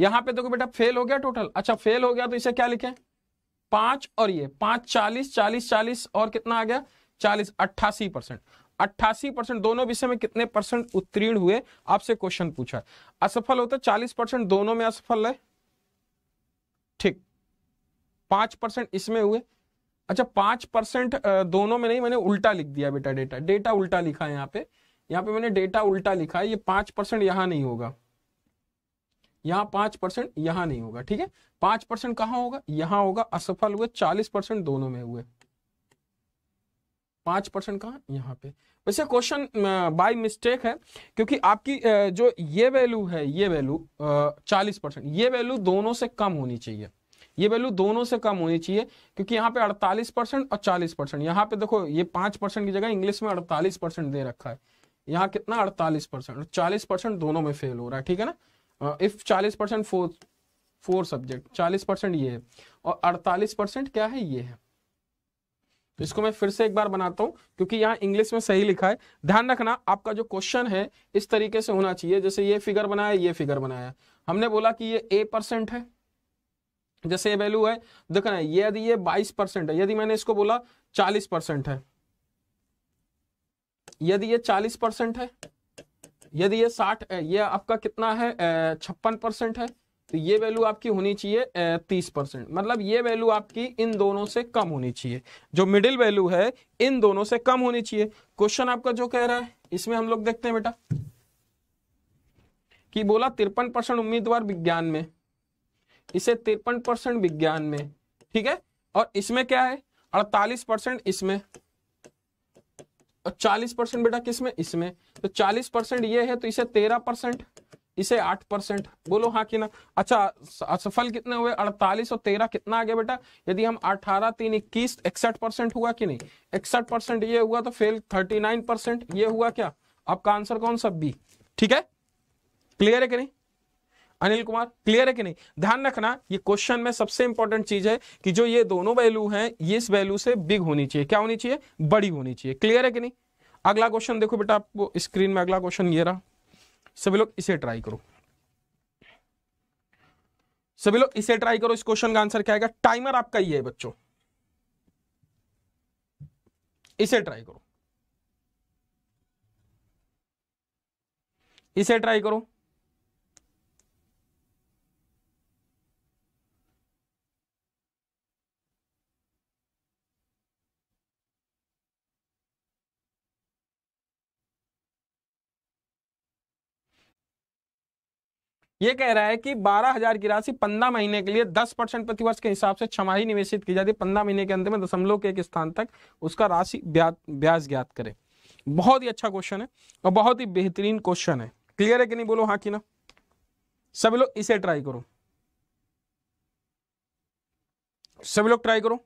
यहां पे देखो बेटा फेल हो गया टोटल अच्छा फेल हो गया तो इसे क्या लिखें पांच और ये पांच चालीस चालीस चालीस और कितना आ गया चालीस अट्ठासी परसेंट अट्ठासी परसेंट दोनों विषय में कितने परसेंट उत्तीर्ण हुए आपसे क्वेश्चन पूछा असफल होता चालीस परसेंट दोनों में असफल है ठीक पांच परसेंट इसमें हुए अच्छा पांच परसेंट दोनों में नहीं मैंने उल्टा लिख दिया बेटा डेटा डेटा उल्टा लिखा है यहाँ पे यहाँ पे मैंने डेटा उल्टा लिखा है ये पांच परसेंट यहाँ नहीं होगा यहाँ पांच परसेंट यहाँ नहीं होगा ठीक है पांच परसेंट कहाँ होगा यहाँ होगा असफल हुए चालीस परसेंट दोनों में हुए पांच परसेंट कहाँ यहाँ पे वैसे क्वेश्चन बाय मिस्टेक है क्योंकि आपकी जो ये वैल्यू है ये वैल्यू चालीस परसेंट ये वैल्यू दोनों से कम होनी चाहिए ये वैल्यू दोनों से कम होनी चाहिए क्योंकि यहाँ पे 48 परसेंट और 40 परसेंट यहाँ पे देखो ये 5 परसेंट की जगह इंग्लिश में 48 परसेंट दे रखा है यहाँ कितना 48 परसेंट और चालीस परसेंट दोनों में फेल हो रहा है ठीक है ना इफ चालीस परसेंट फोर फोर सब्जेक्ट चालीस परसेंट ये है और अड़तालीस परसेंट क्या है ये है तो इसको मैं फिर से एक बार बनाता हूँ क्योंकि यहाँ इंग्लिश में सही लिखा है ध्यान रखना आपका जो क्वेश्चन है इस तरीके से होना चाहिए जैसे ये फिगर बनाया ये फिगर बनाया हमने बोला कि ये ए परसेंट है जैसे ये वैल्यू है देखना ये यदि ये बाईस परसेंट है यदि मैंने इसको बोला चालीस परसेंट है यदि ये चालीस परसेंट है यदि ये साठ ये आपका कितना है छप्पन परसेंट है तो ये वैल्यू आपकी होनी चाहिए तीस परसेंट मतलब ये वैल्यू आपकी इन दोनों से कम होनी चाहिए जो मिडिल वैल्यू है इन दोनों से कम होनी चाहिए क्वेश्चन आपका जो कह रहा है इसमें हम लोग देखते हैं बेटा कि बोला तिरपन परसेंट उम्मीदवार विज्ञान में इसे तिरपन परसेंट विज्ञान में ठीक है और इसमें क्या है अड़तालीस परसेंट इसमें और 40 परसेंट बेटा किसमें इसमें तो 40 परसेंट ये है तो इसे 13 परसेंट इसे 8 परसेंट बोलो हाँ कि ना अच्छा असफल कितने हुए 48 और 13 कितना आ गया बेटा यदि हम 18 तीन इक्कीस इकसठ परसेंट हुआ कि नहीं इकसठ परसेंट ये हुआ तो फेल 39 परसेंट ये हुआ क्या आपका आंसर कौन सा बी ठीक है क्लियर है कि नहीं अनिल कुमार क्लियर है कि नहीं ध्यान रखना ये क्वेश्चन में सबसे इंपॉर्टेंट चीज है कि जो ये दोनों वैल्यू है ये इस वैल्यू से बिग होनी चाहिए क्या होनी चाहिए बड़ी होनी चाहिए क्लियर है कि नहीं अगला क्वेश्चन देखो बेटा आपको स्क्रीन में अगला क्वेश्चन ये रहा सभी लोग इसे ट्राई करो सभी लोग इसे ट्राई करो इस क्वेश्चन का आंसर क्या आएगा टाइमर आपका ये है बच्चों इसे ट्राई करो इसे ट्राई करो ये कह रहा है कि बारह हजार की राशि पंद्रह महीने के लिए दस परसेंट प्रतिवर्ष के हिसाब से छमाही निवेशित की जाती है पंद्रह महीने के अंत में दशमलव के एक स्थान तक उसका राशि ब्याज ज्ञात करें बहुत ही अच्छा क्वेश्चन है और बहुत ही बेहतरीन क्वेश्चन है क्लियर है कि नहीं बोलो हाँ कि ना सभी लोग इसे ट्राई करो सभी लोग ट्राई करो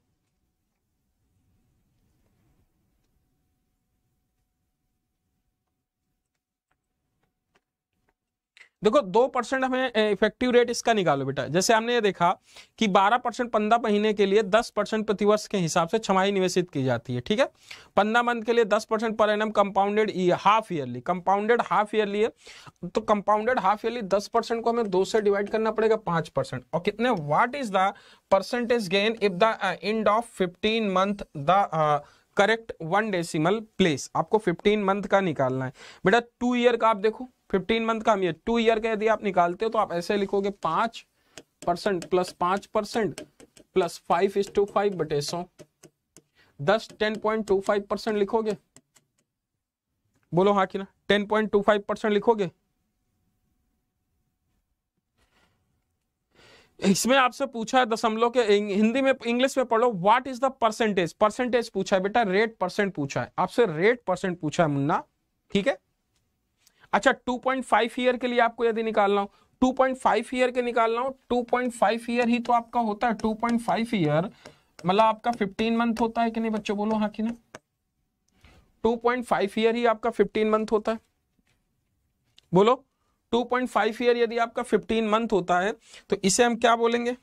देखो दो परसेंट हमें इफेक्टिव रेट इसका निकालो बेटा जैसे हमने ये देखा कि बारह परसेंट पंद्रह महीने के लिए दस परसेंट प्रतिवर्ष के हिसाब से छमाही निवेशित की जाती है ठीक है पंद्रह मंथ के लिए दस परसेंट पर an compounded half yearly compounded half yearly है तो कंपाउंडेड हाफ ईयरली दस परसेंट को हमें दो से डिवाइड करना पड़ेगा पांच परसेंट और कितने what is the percentage gain if the end of fifteen month the correct one decimal place आपको फिफ्टीन मंथ का निकालना है बेटा टू ईयर का आप देखो फिफ्टीन मंथ का हम ये टू ईयर का यदि आप निकालते हो तो आप ऐसे लिखोगे पांच परसेंट प्लस पांच percent plus five is to five बटे सो दस ten point two five percent लिखोगे बोलो हाँ कि ना ten point two five percent लिखोगे इसमें आपसे पूछा है दशमलव के हिंदी में इंग्लिश में पढ़ो what is the percentage percentage पूछा है बेटा रेट परसेंट पूछा है आपसे रेट परसेंट पूछा है मुन्ना ठीक है अच्छा 2.5 पॉइंट ईयर के लिए आपको यदि निकालना हो 2.5 पॉइंट ईयर के निकालना हो 2.5 पॉइंट ईयर ही तो आपका होता है 2.5 पॉइंट ईयर मतलब आपका 15 मंथ होता है कि नहीं बच्चों बोलो हाँ कि ना 2.5 पॉइंट ईयर ही आपका 15 मंथ होता है बोलो 2.5 पॉइंट ईयर यदि आपका 15 मंथ होता है तो इसे हम क्या बोलेंगे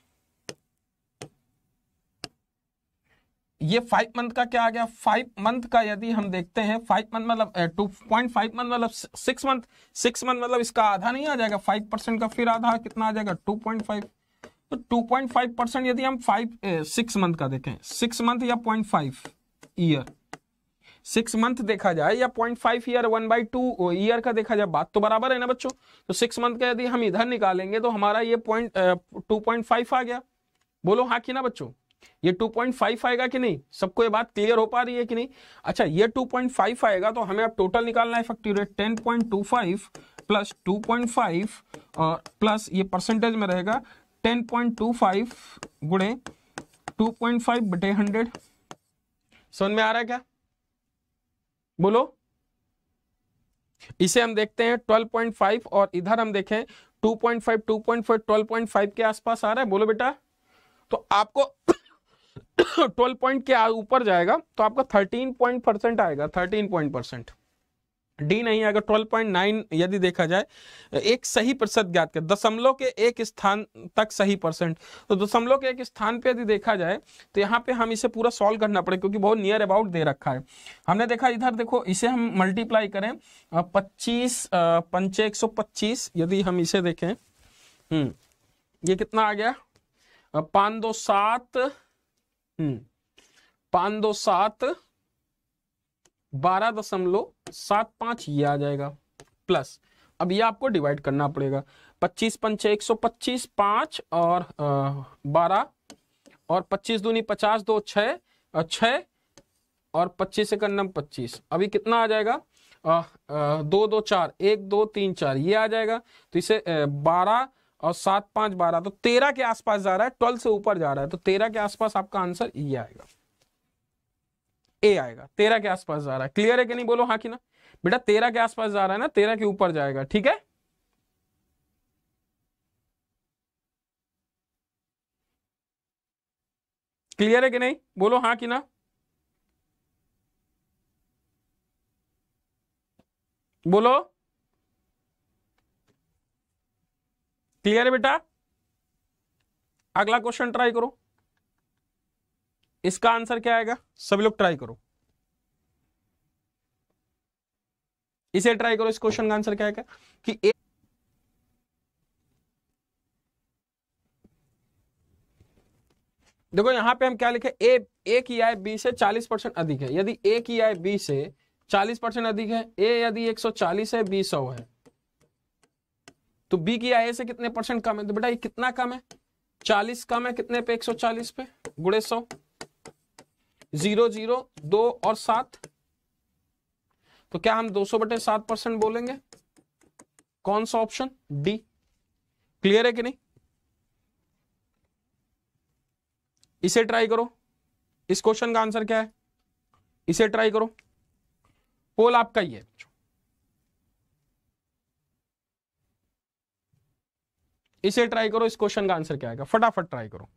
ये फाइव मंथ का क्या आ गया फाइव मंथ का यदि हम देखते हैं फाइव मंथ मतलब टू पॉइंट फाइव मंथ मतलब सिक्स मंथ सिक्स मंथ मतलब इसका आधा नहीं आ जाएगा फाइव परसेंट का फिर आधा कितना आ जाएगा टू पॉइंट फाइव तो टू पॉइंट फाइव परसेंट यदि हम फाइव सिक्स मंथ का देखें सिक्स मंथ या point five year six month देखा जाए या point five year one by two year का देखा जाए बात तो बराबर है ना बच्चों तो सिक्स मंथ का यदि हम इधर निकालेंगे तो हमारा ये पॉइंट टू पॉइंट फाइव आ गया बोलो हाँ कि ना बच्चों ये 2.5 आएगा कि नहीं सबको ये बात क्लियर हो पा रही है कि नहीं अच्छा ये 2.5 आएगा तो हमें अब टोटल निकालना है 10.25 प्लस 2.5 प्लस ये परसेंटेज में रहेगा 10.25 बटे में आ रहा है क्या बोलो इसे हम देखते हैं 12.5 और इधर हम देखें 2.5 पॉइंट 12.5 के आसपास आ रहा है बोलो बेटा तो आपको ट्वेल्व पॉइंट के ऊपर जाएगा तो आपका थर्टीन पॉइंट परसेंट आएगा थर्टीन पॉइंट परसेंट डी नहीं आएगा ट्वेल्व पॉइंट नाइन यदि देखा जाए एक सही प्रतिशत ज्ञात कर दशमलव के एक स्थान तक सही परसेंट तो दशमलव के एक स्थान पे यदि देखा जाए तो यहाँ पे हम इसे पूरा सॉल्व करना पड़ेगा क्योंकि बहुत नियर अबाउट दे रखा है हमने देखा इधर देखो इसे हम मल्टीप्लाई करें पच्चीस पंचे एक सौ पच्चीस यदि हम इसे देखें हम्म ये कितना आ गया पाँच दो सात हम्म। पांच दो सात बारह दशमलव सात पांच ये आ जाएगा प्लस अब ये आपको डिवाइड करना पड़ेगा पच्चीस पंच एक सौ पच्चीस पांच और बारह और पच्चीस दूनी पचास दो छ और पच्चीस एक नम पच्चीस अभी कितना आ जाएगा आ, आ, दो दो चार एक दो तीन चार ये आ जाएगा तो इसे बारह और सात पांच बारह तो तेरह के आसपास जा रहा है ट्वेल्व से ऊपर जा रहा है तो तेरह के आसपास आपका आंसर ये e आएगा ए आएगा तेरह के आसपास जा रहा है क्लियर है कि नहीं बोलो हाँ कि ना बेटा तेरह के आसपास जा रहा है ना तेरह के ऊपर जाएगा ठीक है क्लियर है कि नहीं बोलो हाँ कि ना बोलो क्लियर है बेटा अगला क्वेश्चन ट्राई करो इसका आंसर क्या आएगा सभी लोग ट्राई करो इसे ट्राई करो इस क्वेश्चन का आंसर क्या आएगा कि ए... देखो यहां पे हम क्या लिखे ए ए की आय बी से 40 परसेंट अधिक है यदि ए की आय बी से 40 परसेंट अधिक है ए यदि 140 है बी सौ है तो बी की आई से कितने परसेंट कम है तो बेटा ये कितना कम है चालीस कम है कितने पे एक सौ चालीस पे गुड़े सौ जीरो जीरो दो और सात तो क्या हम दो सौ बटे सात परसेंट बोलेंगे कौन सा ऑप्शन डी क्लियर है कि नहीं इसे ट्राई करो इस क्वेश्चन का आंसर क्या है इसे ट्राई करो पोल आपका ही है इसे ट्राई करो इस क्वेश्चन का आंसर क्या आएगा फटाफट ट्राई करो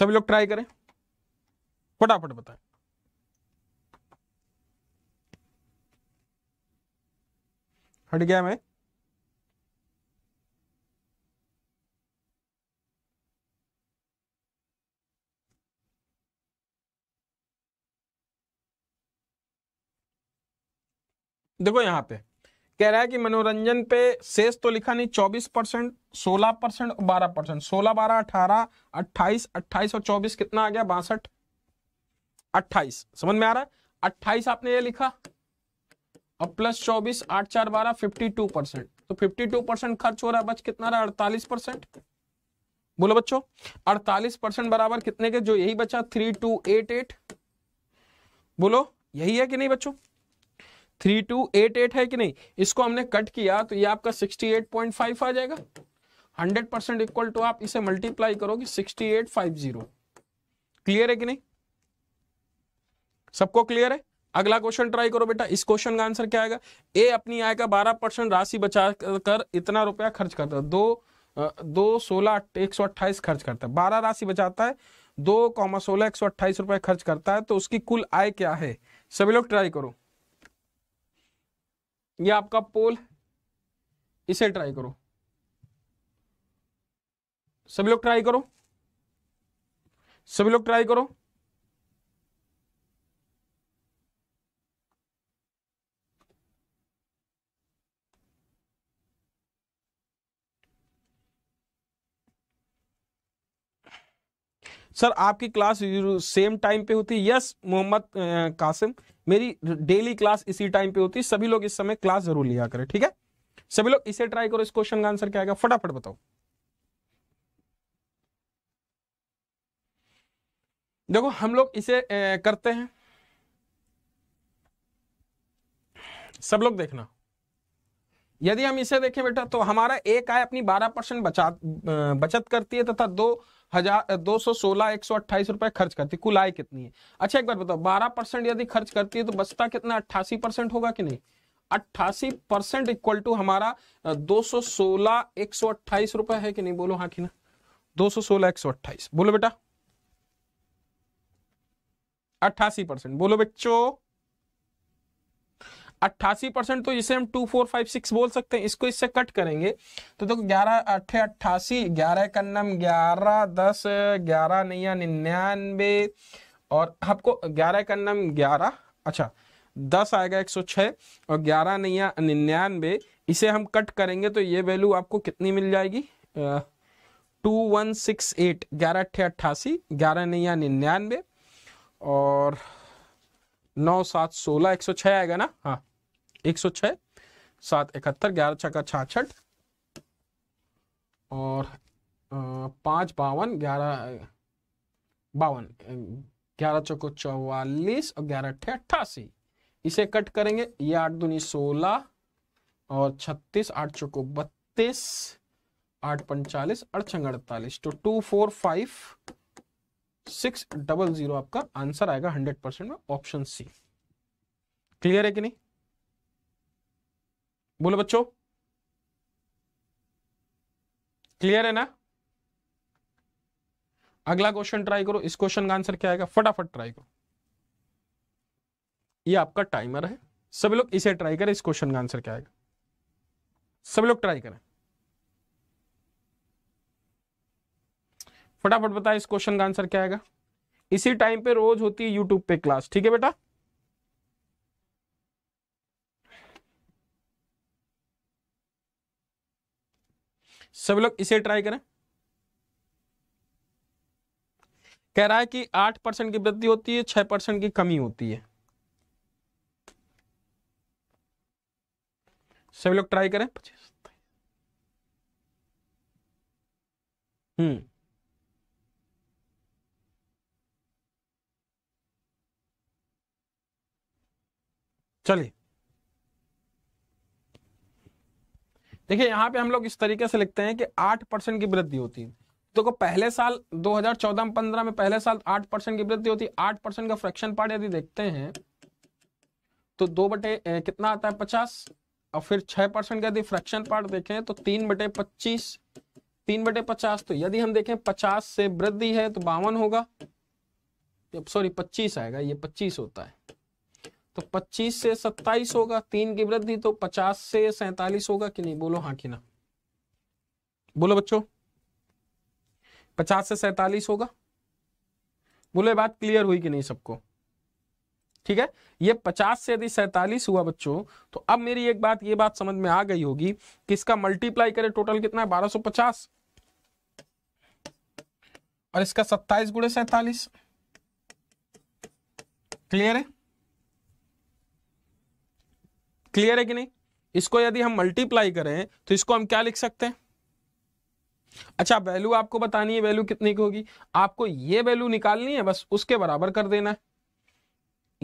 सभी लोग ट्राई करें फटाफट बताएं हट गया मैं देखो यहाँ पे कह रहा है कि मनोरंजन पे शेष तो लिखा नहीं चौबीस परसेंट सोलह परसेंट और बारह परसेंट सोलह बारह अठारह अट्ठाईस अट्ठाईस और चौबीस कितना आ गया बासठ अट्ठाईस समझ में आ रहा है अट्ठाईस आपने ये लिखा और प्लस चौबीस आठ चार बारह फिफ्टी टू परसेंट तो फिफ्टी टू परसेंट खर्च हो रहा है बच कितना रहा अड़तालीस परसेंट बोलो बच्चों अड़तालीस परसेंट बराबर कितने के जो यही बचा थ्री टू एट एट बोलो यही है कि नहीं बच्चों थ्री टू एट एट है कि नहीं इसको हमने कट किया तो ये आपका सिक्सटी एट पॉइंट फाइव आ जाएगा हंड्रेड परसेंट इक्वल टू आप इसे मल्टीप्लाई करोगे sixty eight five zero clear है कि नहीं सबको क्लियर है अगला क्वेश्चन ट्राई करो बेटा इस क्वेश्चन का आंसर क्या आएगा ए अपनी आय का बारह परसेंट राशि बचा कर इतना रुपया खर्च करता है दो दो सोलह एक सौ अट्ठाईस खर्च करता है बारह राशि बचाता है दो कॉमा सोलह एक सौ अट्ठाईस रुपया खर्च करता है तो उसकी कुल आय क्या है सभी लोग ट्राई करो ये आपका पोल इसे ट्राई करो सभी लोग ट्राई करो सभी लोग ट्राई करो सर आपकी क्लास सेम टाइम पे होती है यस मोहम्मद कासिम मेरी डेली क्लास इसी टाइम पे होती है सभी लोग इस समय क्लास जरूर लिया करें ठीक है सभी लोग इसे ट्राई करो इस क्वेश्चन का आंसर क्या आएगा फटाफट बताओ देखो हम लोग इसे करते हैं सब लोग देखना यदि हम इसे देखें बेटा तो हमारा एक आय अपनी 12 परसेंट बचा बचत करती है तथा दो हजार दो सौ सोलह एक सौ अट्ठाईस रुपए खर्च करती कुल आय कितनी है अच्छा एक बार बताओ बारह परसेंट यदि खर्च करती है तो बचता कितना अट्ठासी परसेंट होगा कि नहीं अट्ठासी परसेंट इक्वल टू हमारा दो सौ सोलह एक सौ अट्ठाईस रुपए है कि नहीं बोलो हाँ कि ना दो सौ सोलह एक सौ अट्ठाईस बोलो बेटा अट्ठासी परसेंट बोलो बच्चों अट्ठासी परसेंट तो जिसे हम टू फोर फाइव सिक्स बोल सकते हैं इसको इससे कट करेंगे तो देखो ग्यारह अट्ठे अट्ठासी ग्यारह कन्नम ग्यारह दस ग्यारह नैया निन्यानबे और आपको ग्यारह कन्नम ग्यारह अच्छा दस आएगा एक सौ छः और ग्यारह नैया निन्यानबे इसे हम कट करेंगे तो ये वैल्यू आपको कितनी मिल जाएगी टू वन सिक्स एट ग्यारह अट्ठे अट्ठासी ग्यारह नैया निन्यानवे और नौ सात सोलह एक सौ छः आएगा ना हाँ एक सौ छह सात इकहत्तर ग्यारह छक्का छाछठ और पांच बावन ग्यारह बावन ग्यारह चौको चौवालीस और ग्यारह अट्ठे अट्ठासी इसे कट करेंगे ये आठ दूनी सोलह और छत्तीस आठ चौको बत्तीस आठ पंचालीस अड़छंग अड़तालीस तो two four five six double zero आपका आंसर आएगा हंड्रेड परसेंट में ऑप्शन सी क्लियर है कि नहीं बोलो बच्चों क्लियर है ना अगला क्वेश्चन ट्राई करो इस क्वेश्चन का आंसर क्या आएगा फटाफट ट्राई करो ये आपका टाइमर है सभी लोग इसे ट्राई करें इस क्वेश्चन का आंसर क्या आएगा सभी लोग ट्राई करें फटाफट बताए इस क्वेश्चन का आंसर क्या आएगा इसी टाइम पे रोज होती है यूट्यूब पे क्लास ठीक है बेटा सभी लोग इसे ट्राई करें कह रहा है कि आठ परसेंट की वृद्धि होती है छह परसेंट की कमी होती है सभी लोग ट्राई करें हम्म चलिए देखिए यहाँ पे हम लोग इस तरीके से लिखते हैं कि आठ परसेंट की वृद्धि होती है तो देखो तो पहले साल 2014-15 में पहले साल आठ परसेंट की वृद्धि होती है आठ परसेंट का फ्रैक्शन पार्ट यदि देखते हैं तो दो बटे ए, कितना आता है पचास और फिर छह परसेंट का यदि फ्रैक्शन पार्ट देखें तो तीन बटे पच्चीस तीन बटे पचास तो यदि हम देखें पचास से वृद्धि है तो बावन होगा सॉरी पच्चीस आएगा ये पच्चीस होता है तो 25 से 27 होगा तीन की वृद्धि तो 50 से सैतालीस होगा कि नहीं बोलो हाँ कि ना बोलो बच्चों 50 से सैतालीस होगा बोलो बात क्लियर हुई कि नहीं सबको ठीक है ये 50 से यदि सैतालीस हुआ बच्चों तो अब मेरी एक बात ये बात समझ में आ गई होगी कि इसका मल्टीप्लाई करें टोटल कितना है 1250 और इसका 27 गुड़े सैतालीस क्लियर है क्लियर है कि नहीं इसको यदि हम मल्टीप्लाई करें तो इसको हम क्या लिख सकते हैं अच्छा वैल्यू आपको बतानी है वैल्यू कितनी की होगी आपको ये वैल्यू निकालनी है बस उसके बराबर कर देना है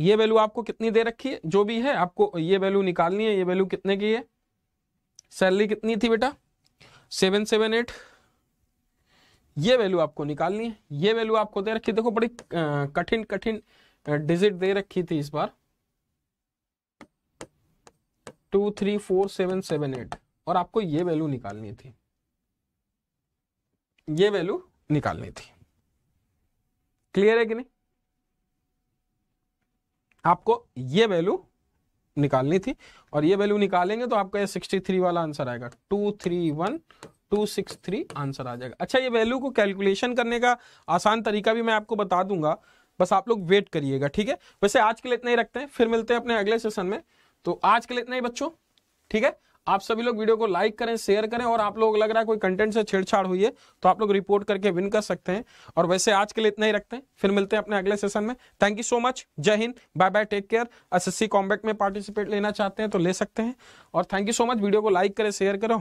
ये वैल्यू आपको कितनी दे रखी है जो भी है आपको ये वैल्यू निकालनी है ये वैल्यू कितने की है सैलरी कितनी थी बेटा सेवन सेवन एट ये वैल्यू आपको निकालनी है ये वैल्यू आपको दे रखी देखो बड़ी कठिन कठिन डिजिट दे रखी थी इस बार two three four seven seven eight और आपको ये वैल्यू निकालनी थी ये वैल्यू निकालनी थी क्लियर है कि नहीं आपको ये वैल्यू निकालनी थी और ये वैल्यू निकालेंगे तो आपका ये 63 वाला आंसर आएगा 231 263 आंसर आ जाएगा अच्छा ये वैल्यू को कैलकुलेशन करने का आसान तरीका भी मैं आपको बता दूंगा बस आप लोग वेट करिएगा ठीक है वैसे आज के लिए इतना ही रखते हैं फिर मिलते हैं अपने अगले सेशन में तो आज के लिए इतना ही बच्चों ठीक है आप सभी लोग वीडियो को लाइक करें शेयर करें और आप लोग लग रहा है कोई कंटेंट से छेड़छाड़ हुई है तो आप लोग रिपोर्ट करके विन कर सकते हैं और वैसे आज के लिए इतना ही रखते हैं फिर मिलते हैं अपने अगले सेशन में थैंक यू सो मच जय हिंद बाय बाय टेक केयर एस एस में पार्टिसिपेट लेना चाहते हैं तो ले सकते हैं और thank you so much video को लाइक करें शेयर करें